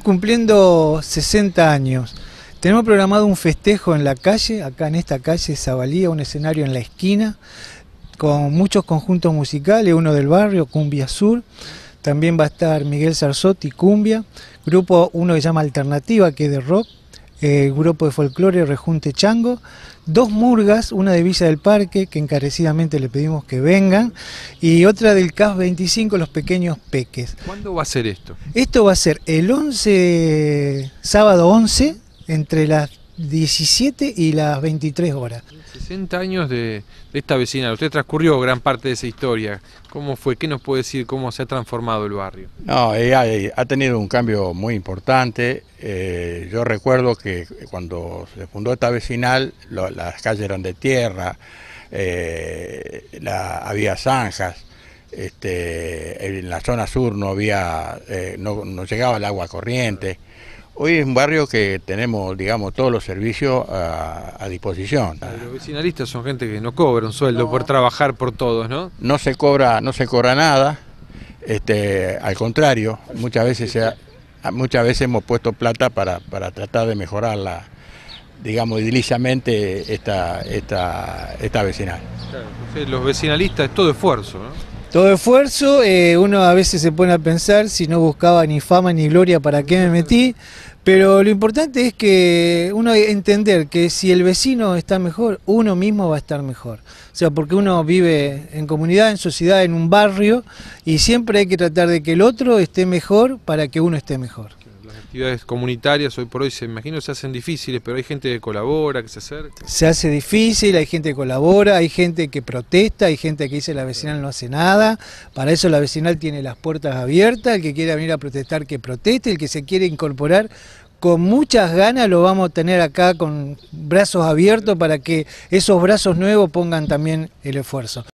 cumpliendo 60 años. Tenemos programado un festejo en la calle, acá en esta calle Zabalía, un escenario en la esquina, con muchos conjuntos musicales, uno del barrio, Cumbia Sur. También va a estar Miguel Sarsotti, Cumbia, grupo uno que se llama Alternativa, que es de rock, el eh, grupo de folclore Rejunte Chango, dos murgas, una de Villa del Parque, que encarecidamente le pedimos que vengan, y otra del CAS 25, Los Pequeños Peques. ¿Cuándo va a ser esto? Esto va a ser el 11, sábado 11, entre las 17 y las 23 horas. 60 años de, esta vecina, usted transcurrió gran parte de esa historia. ¿Cómo fue? ¿Qué nos puede decir? ¿Cómo se ha transformado el barrio? No, eh, eh, ha, tenido un cambio muy importante. Eh, yo recuerdo que cuando se fundó esta vecinal, las calles eran de tierra, había zanjas. Este, en la zona sur no había, no, llegaba el agua corriente. Hoy es un barrio que tenemos, digamos, todos los servicios a, disposición. Los vecinalistas son gente que no cobra un sueldo por trabajar por todos, ¿no? No se cobra, no se cobra nada. Este, al contrario, muchas veces muchas veces hemos puesto plata para, tratar de mejorar digamos, ediliciamente esta, esta, esta vecinal. los vecinalistas es todo esfuerzo, ¿no? Todo esfuerzo, eh, uno a veces se pone a pensar si no buscaba ni fama ni gloria para qué me metí, pero lo importante es que uno entender que si el vecino está mejor, uno mismo va a estar mejor. O sea, porque uno vive en comunidad, en sociedad, en un barrio y siempre hay que tratar de que el otro esté mejor para que uno esté mejor. Las actividades comunitarias hoy por hoy se imagino se hacen difíciles, pero hay gente que colabora, que se acerca. Se hace difícil, hay gente que colabora, hay gente que protesta, hay gente que dice la vecinal no hace nada. Para eso la vecinal tiene las puertas abiertas, el que quiera venir a protestar que proteste, el que se quiere incorporar con muchas ganas lo vamos a tener acá con brazos abiertos para que esos brazos nuevos pongan también el esfuerzo.